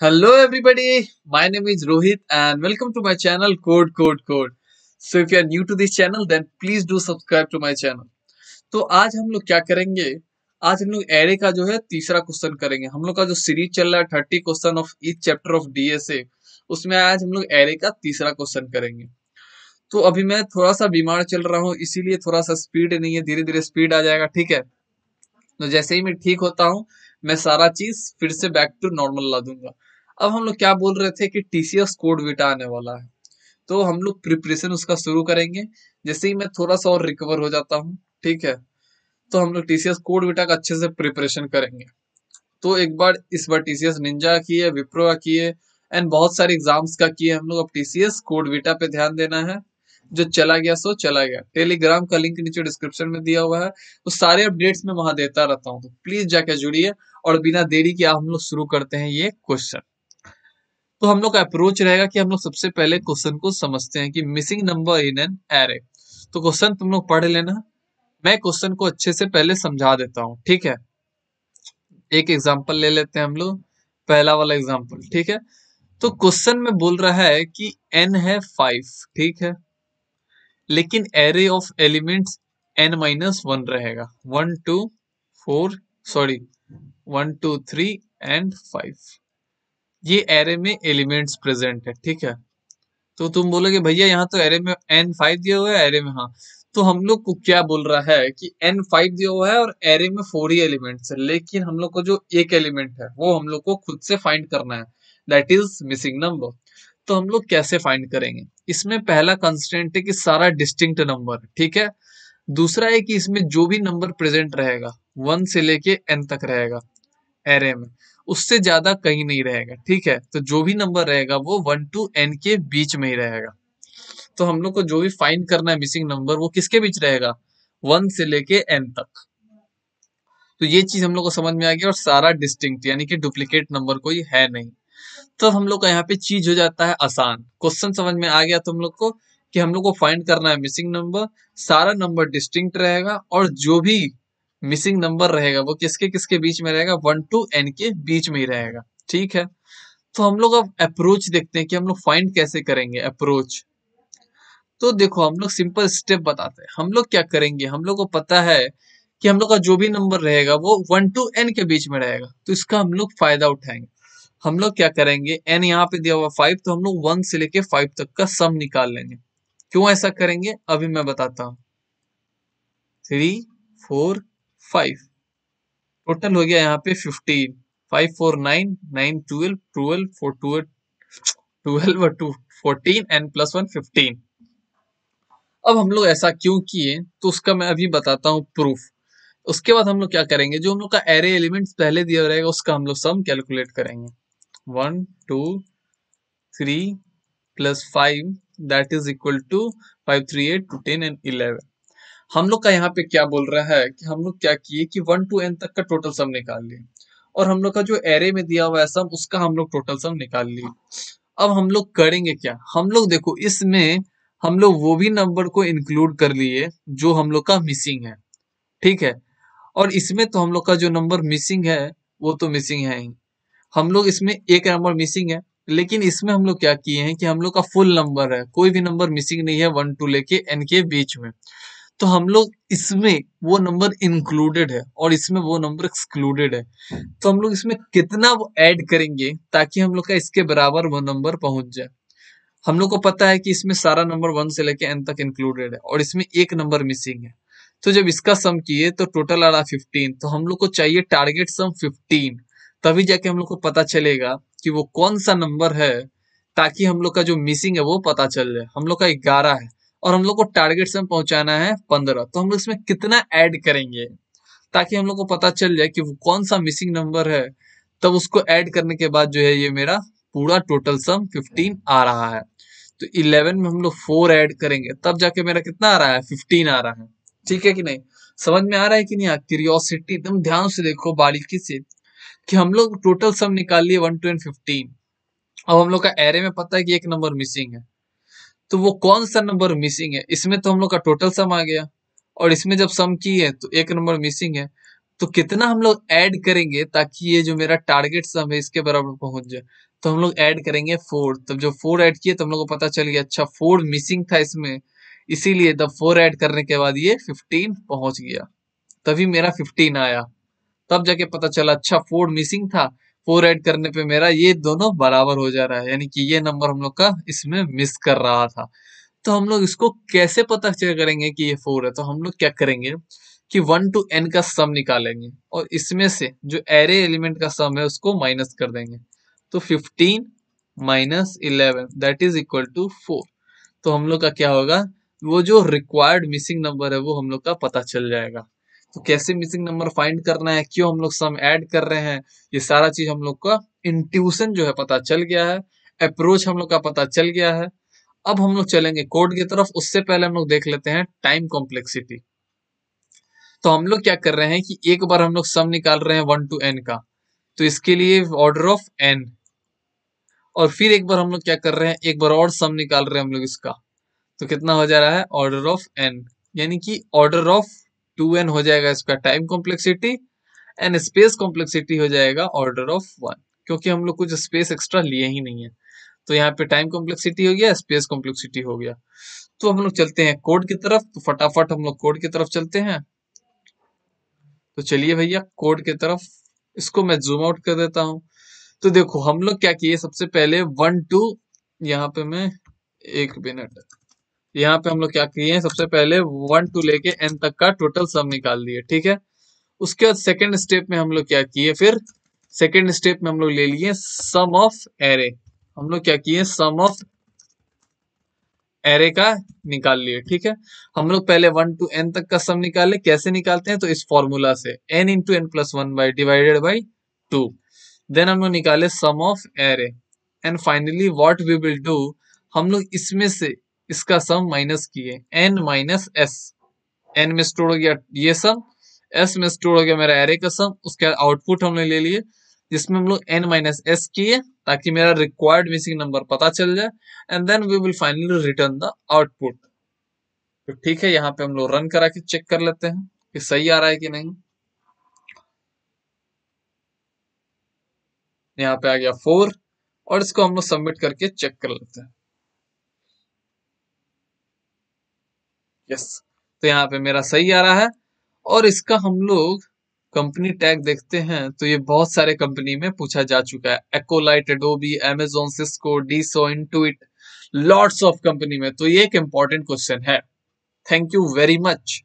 Hello everybody, my name is Rohit and welcome to my channel Code Code Code. So if you are new to this channel then please do subscribe to my channel. तो आज हम लोग क्या करेंगे आज हम लोग array का जो है तीसरा क्वेश्चन करेंगे हम लोग का जो सीरीज चल रहा है thirty question of each chapter of DSA उसमें आज हम लोग एरे का तीसरा क्वेश्चन करेंगे तो अभी मैं थोड़ा सा बीमार चल रहा हूँ इसीलिए थोड़ा सा स्पीड नहीं है धीरे धीरे स्पीड आ जाएगा ठीक है तो जैसे ही मैं ठीक होता हूँ मैं सारा चीज फिर से बैक टू नॉर्मल ला दूंगा अब हम लोग क्या बोल रहे थे कि टीसीएस कोड बेटा आने वाला है तो हम लोग प्रिपरेशन उसका शुरू करेंगे जैसे ही मैं थोड़ा सा और रिकवर हो जाता हूँ ठीक है तो हम लोग टीसीएस कोड बेटा का अच्छे से प्रिपरेशन करेंगे तो एक बार इस बार टीसीएस निंजा की है विप्रो का की है एंड बहुत सारे एग्जाम्स का किए हम लोग अब टीसीएस कोड बेटा पे ध्यान देना है जो चला गया सो चला गया टेलीग्राम का लिंक नीचे डिस्क्रिप्शन में दिया हुआ है तो सारे अपडेट्स में वहां देता रहता हूँ तो प्लीज जाके जुड़िए और बिना देरी के हम लोग शुरू करते हैं ये क्वेश्चन तो हम लोग का अप्रोच रहेगा कि हम लोग सबसे पहले क्वेश्चन को समझते हैं कि missing number in an array तो क्वेश्चन तुम लोग पढ़ लेना मैं क्वेश्चन को अच्छे से पहले समझा देता हूँ ठीक है एक एग्जाम्पल ले लेते हैं हम लोग पहला वाला एग्जाम्पल ठीक है तो क्वेश्चन में बोल रहा है कि एन है फाइव ठीक है लेकिन array of elements n minus one रहेगा one two four sorry one two three and five ये एरे में एलिमेंट्स प्रेजेंट है ठीक है तो तुम बोलोगे भैया यहाँ तो एरे में एन फाइव दिया हुआ है एरे में हाँ तो हम लोग को क्या बोल रहा है कि एन फाइव दिया हुआ है और एरे में फोर ही एलिमेंट्स है लेकिन हम लोग को जो एक एलिमेंट है वो हम लोग को खुद से फाइंड करना है दैट इज मिसिंग नंबर तो हम लोग कैसे फाइंड करेंगे इसमें पहला कंस्टेंट है कि सारा डिस्टिंक्ट नंबर ठीक है दूसरा है कि इसमें जो भी नंबर प्रेजेंट रहेगा वन से लेके एन तक रहेगा एरे में उससे ज्यादा कहीं नहीं रहेगा ठीक है तो जो भी नंबर रहेगा वो वन टू एन के बीच में ही रहेगा तो हम लोग को जो भी फाइंड करना है मिसिंग नंबर वो किसके बीच रहेगा वन से लेके एन तक तो ये चीज हम लोग को समझ में आ गई और सारा डिस्टिंक्ट यानी कि डुप्लीकेट नंबर कोई है नहीं तो हम लोग का यहाँ पे चीज हो जाता है आसान क्वेश्चन समझ में आ गया तुम लोग को कि हम लोग को फाइंड करना है मिसिंग नंबर सारा नंबर डिस्टिंक्ट रहेगा और जो भी मिसिंग नंबर रहेगा वो किसके किसके बीच में रहेगा वन टू एन के बीच में ही रहेगा ठीक है तो हम लोग अब अप्रोच देखते हैं कि हम लोग फाइंड कैसे करेंगे अप्रोच तो देखो हम लोग सिंपल स्टेप बताते हैं हम लोग क्या करेंगे हम लोग को पता है कि हम लोग का जो भी नंबर रहेगा वो वन टू एन के बीच में रहेगा तो इसका हम लोग फायदा उठाएंगे हम लोग क्या करेंगे एन यहाँ पे दिया हुआ फाइव तो हम लोग वन से लेके फाइव तक का सम निकाल लेंगे क्यों ऐसा करेंगे अभी मैं बताता हूं थ्री फोर फाइव टोटल हो गया यहाँ पे fifteen five four nine nine twelve twelve four twelve twelve two fourteen and plus one fifteen अब हम लोग ऐसा क्यों किए तो उसका मैं अभी बताता हूँ प्रूफ उसके बाद हम लोग क्या करेंगे जो हम लोग का एरे एलिमेंट्स पहले दिया रहेगा उसका हम लोग सम कैलकुलेट करेंगे one two three plus five that is equal to five three eight two ten and eleven हम लोग का यहाँ पे क्या बोल रहा है कि हम लोग क्या किए कि वन टू एन तक का टोटल सम निकाल लिए और हम लोग का जो एरे में दिया हुआ है सम उसका हम लोग टोटल सम निकाल लिए अब हम लोग करेंगे क्या हम लोग देखो इसमें हम लोग वो भी नंबर को इंक्लूड कर लिए जो हम लोग का मिसिंग है ठीक है और इसमें तो हम लोग का जो नंबर मिसिंग है वो तो मिसिंग है ही हम लोग इसमें एक नंबर मिसिंग है लेकिन इसमें हम लोग क्या किए हैं कि हम लोग का फुल नंबर है कोई भी नंबर मिसिंग नहीं है वन टू लेके एन के बीच में तो हम लोग इसमें वो नंबर इंक्लूडेड है और इसमें वो नंबर एक्सक्लूडेड है तो हम लोग इसमें कितना वो ऐड करेंगे ताकि हम लोग का इसके बराबर वो नंबर पहुंच जाए हम लोग को पता है कि इसमें सारा नंबर वन से लेके एन तक इंक्लूडेड है और इसमें एक नंबर मिसिंग है तो जब इसका सम किए तो टोटल आ रहा फिफ्टीन तो हम लोग को चाहिए टारगेट सम फिफ्टीन तभी जाके हम लोग को पता चलेगा कि वो कौन सा नंबर है ताकि हम लोग का जो मिसिंग है वो पता चल जाए हम लोग का ग्यारह है और हम लोग को टारगेट से पहुंचाना है पंद्रह तो हम लोग इसमें कितना ऐड करेंगे ताकि हम लोग को पता चल जाए कि वो कौन सा मिसिंग नंबर है तब उसको ऐड करने के बाद जो है ये मेरा पूरा टोटल सम फिफ्टीन आ रहा है तो इलेवन में हम लोग फोर ऐड करेंगे तब जाके मेरा कितना आ रहा है फिफ्टीन आ रहा है ठीक है कि नहीं समझ में आ रहा है कि नहीं क्यूरियोसिटी हाँ, एकदम ध्यान से देखो बारीकी से कि हम लोग टोटल सम निकाल लिए वन टू एंड फिफ्टीन अब हम लोग का एरे में पता है कि एक नंबर मिसिंग है तो वो कौन सा नंबर मिसिंग है इसमें तो हम लोग का टोटल सम आ गया और इसमें जब सम की है तो एक नंबर मिसिंग है तो कितना हम लोग ऐड करेंगे ताकि ये जो मेरा टारगेट सम है इसके बराबर पहुंच जाए तो हम लोग ऐड करेंगे फोर तब जो फोर ऐड किए तो हम लोग को पता चल गया अच्छा फोर मिसिंग था इसमें इसीलिए जब फोर ऐड करने के बाद ये फिफ्टीन पहुंच गया तभी मेरा फिफ्टीन आया तब जाके पता चला अच्छा फोर मिसिंग था फोर ऐड करने पे मेरा ये दोनों बराबर हो जा रहा है यानी कि ये नंबर हम लोग का इसमें मिस कर रहा था तो हम लोग इसको कैसे पता करेंगे कि ये फोर है तो हम लोग क्या करेंगे कि वन टू एन का सम निकालेंगे और इसमें से जो एरे एलिमेंट का सम है उसको माइनस कर देंगे तो fifteen minus eleven that is equal to four तो हम लोग का क्या होगा वो जो रिक्वायर्ड मिसिंग नंबर है वो हम लोग का पता चल जाएगा तो कैसे मिसिंग नंबर फाइंड करना है क्यों हम लोग सम ऐड कर रहे हैं ये सारा चीज हम लोग का इंट्यूशन जो है पता चल गया है अप्रोच हम लोग का पता चल गया है अब हम लोग चलेंगे कोड की तरफ उससे पहले हम लोग देख लेते हैं टाइम कॉम्प्लेक्सिटी तो हम लोग क्या कर रहे हैं कि एक बार हम लोग सम निकाल रहे हैं वन टू एन का तो इसके लिए ऑर्डर ऑफ एन और फिर एक बार हम लोग क्या कर रहे हैं एक बार और सम निकाल रहे हैं हम लोग इसका तो कितना हो जा रहा है ऑर्डर ऑफ एन यानी कि ऑर्डर ऑफ टू एन हो जाएगा इसका time complexity and space complexity हो जाएगा ऑर्डर ऑफ वन क्योंकि हम लोग कुछ स्पेस एक्स्ट्रा लिए ही नहीं है तो यहाँ पे टाइम कॉम्प्लेक्सिटी हो गया स्पेस कॉम्प्लेक्सिटी हो गया तो हम लोग चलते हैं कोड की तरफ तो फटाफट हम लोग कोड की तरफ चलते हैं तो चलिए भैया कोड की तरफ इसको मैं जूम आउट कर देता हूं तो देखो हम लोग क्या किए सबसे पहले वन टू यहाँ पे मैं एक मिनट यहाँ पे हम लोग क्या किए हैं सबसे पहले वन टू लेके एन तक का टोटल सम निकाल दिए ठीक है उसके बाद सेकेंड स्टेप में हम लोग क्या किए फिर सेकेंड स्टेप में हम लोग ले लिए सम ऑफ एरे हम लोग क्या किए सम ऑफ एरे का निकाल लिए ठीक है हम लोग पहले वन टू एन तक का सम निकाले कैसे निकालते हैं तो इस फॉर्मूला से n into n plus one by divided by two then हम लोग निकाले sum of array and finally what we will do हम लोग इसमें से इसका सम माइनस किए एन माइनस एस एन में स्टोर हो गया ये सम एस में स्टोर हो गया मेरा एरे का सम उसके आउटपुट हमने ले लिए जिसमें हम लोग एन माइनस एस किए ताकि मेरा रिक्वायर्ड मिसिंग नंबर पता चल जाए and then we will finally return the output तो ठीक है यहाँ पे हम लोग रन करा के चेक कर लेते हैं कि सही आ रहा है कि नहीं यहाँ पे आ गया फोर और इसको हम लोग सबमिट करके चेक कर लेते हैं यस तो यहाँ पे मेरा सही आ रहा है और इसका हम लोग कंपनी टैग देखते हैं तो ये बहुत सारे कंपनी में पूछा जा चुका है एक्लाइट एडोबी एमेजोन सिस्को डीसो इंटूट लॉर्ड्स ऑफ कंपनी में तो ये एक इंपॉर्टेंट क्वेश्चन है थैंक यू वेरी मच